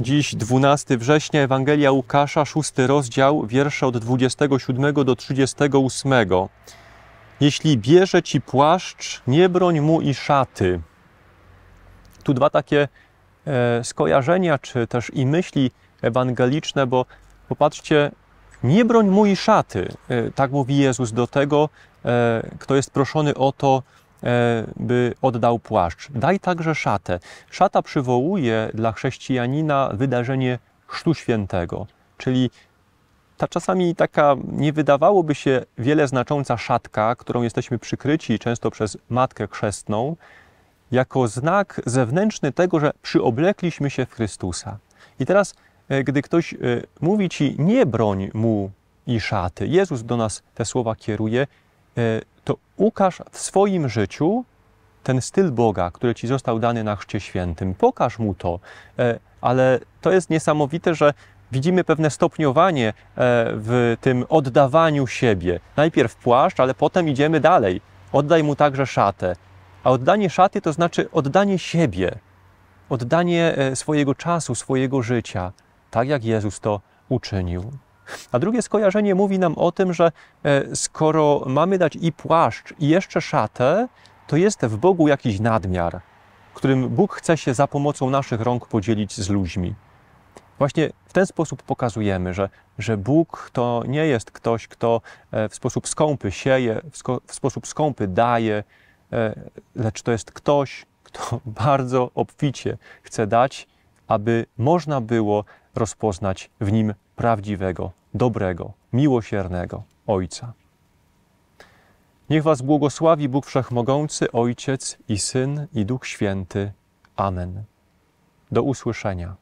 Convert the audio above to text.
Dziś 12 września Ewangelia Łukasza, 6 rozdział, wiersze od 27 do 38. Jeśli bierze ci płaszcz, nie broń mu i szaty. Tu dwa takie e, skojarzenia, czy też i myśli ewangeliczne, bo popatrzcie, nie broń mu i szaty, e, tak mówi Jezus do tego, e, kto jest proszony o to, E, by oddał płaszcz. Daj także szatę. Szata przywołuje dla chrześcijanina wydarzenie Chrztu Świętego, czyli ta czasami taka nie wydawałoby się wiele znacząca szatka, którą jesteśmy przykryci często przez Matkę Chrzestną, jako znak zewnętrzny tego, że przyoblekliśmy się w Chrystusa. I teraz, e, gdy ktoś e, mówi ci, nie broń mu i szaty, Jezus do nas te słowa kieruje, to ukaż w swoim życiu ten styl Boga, który ci został dany na Chrzcie Świętym. Pokaż mu to. E, ale to jest niesamowite, że widzimy pewne stopniowanie e, w tym oddawaniu siebie. Najpierw płaszcz, ale potem idziemy dalej. Oddaj mu także szatę. A oddanie szaty to znaczy oddanie siebie, oddanie e, swojego czasu, swojego życia, tak jak Jezus to uczynił. A drugie skojarzenie mówi nam o tym, że e, skoro mamy dać i płaszcz, i jeszcze szatę, to jest w Bogu jakiś nadmiar, którym Bóg chce się za pomocą naszych rąk podzielić z ludźmi. Właśnie w ten sposób pokazujemy, że, że Bóg to nie jest ktoś, kto e, w sposób skąpy sieje, w, sposób skąpy daje, e, lecz to jest ktoś, kto bardzo obficie chce dać, aby można było rozpoznać w nim prawdziwego, dobrego, miłosiernego Ojca. Niech Was błogosławi Bóg Wszechmogący, Ojciec i Syn i Duch Święty. Amen. Do usłyszenia.